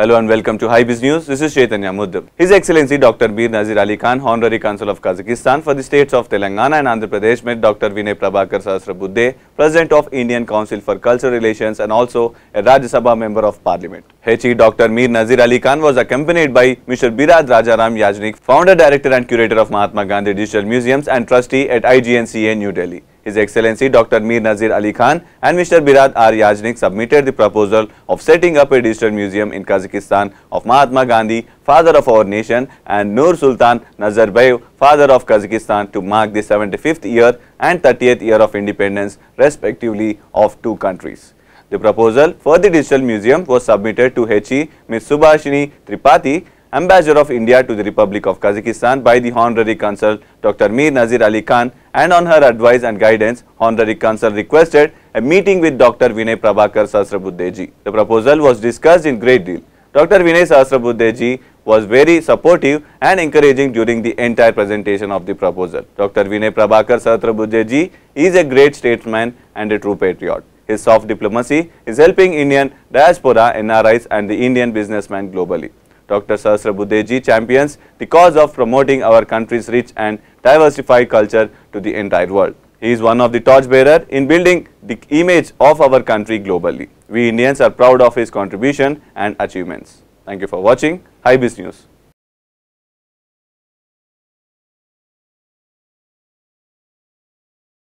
Hello and welcome to High Biz News. This is Chaitanya Muddab. His Excellency Dr. Bir Nazir Ali Khan, Honorary Consul of Kazakhstan for the states of Telangana and Andhra Pradesh, met Dr. Vinay Prabhakar Sasrabudde, President of Indian Council for Cultural Relations and also a Rajya Sabha Member of Parliament. HE Dr. Mir Nazir Ali Khan was accompanied by Mr. Birad Rajaram Yajnik, Founder, Director and Curator of Mahatma Gandhi Digital Museums and Trustee at IGNCA New Delhi. His Excellency Dr. Mir Nazir Ali Khan and Mr. Birad R. Yajnik submitted the proposal of setting up a digital museum in Kazakhstan of Mahatma Gandhi, father of our nation, and Nur Sultan Nazarbayev, father of Kazakhstan, to mark the 75th year and 30th year of independence, respectively, of two countries. The proposal for the digital museum was submitted to HE Ms. Subhashini Tripathi, Ambassador of India to the Republic of Kazakhstan by the Honorary Consul Dr. Mir Nazir Ali Khan and on her advice and guidance, Honorary Consul requested a meeting with Dr. Vinay Prabhakar Sasrabuddeji. The proposal was discussed in great deal. Dr. Vinay Sasrabuddeji was very supportive and encouraging during the entire presentation of the proposal. Dr. Vinay Prabhakar Satrabudjeji is a great statesman and a true patriot. His soft diplomacy is helping Indian diaspora, NRIs and the Indian businessmen globally. Dr. Sahasrabudeji champions the cause of promoting our country's rich and diversified culture to the entire world. He is one of the torchbearer in building the image of our country globally. We Indians are proud of his contribution and achievements. Thank you for watching. Hi News.